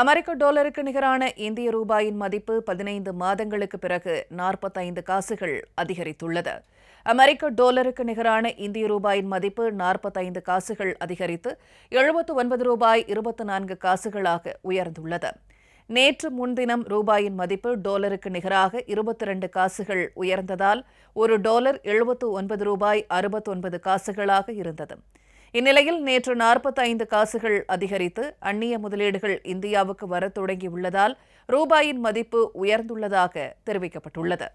அமெரிக்க டாலருக்கு நிகரான இந்திய ரூபாயின் மதிப்பு பதினைந்து மாதங்களுக்கு பிறகு நாற்பத்தைந்து காசுகள் அதிகரித்துள்ளது அமெரிக்க டாலருக்கு நிகரான இந்திய ரூபாயின் மதிப்பு நாற்பத்தைந்து காசுகள் அதிகரித்து எழுபத்து ஒன்பது ரூபாய் இருபத்தி நான்கு காசுகளாக உயர்ந்துள்ளது நேற்று முன்தினம் ரூபாயின் மதிப்பு டாலருக்கு நிகராக இருபத்தி ரெண்டு காசுகள் உயர்ந்ததால் ஒரு டாலர் எழுபத்து ஒன்பது ரூபாய் அறுபத்தொன்பது காசுகளாக இருந்தது இந்நிலையில் நேற்று நாற்பத்தைந்து காசுகள் அதிகரித்து அந்நிய முதலீடுகள் இந்தியாவுக்கு வரத் தொடங்கியுள்ளதால் ரூபாயின் மதிப்பு உயர்ந்துள்ளதாக தெரிவிக்கப்பட்டுள்ளது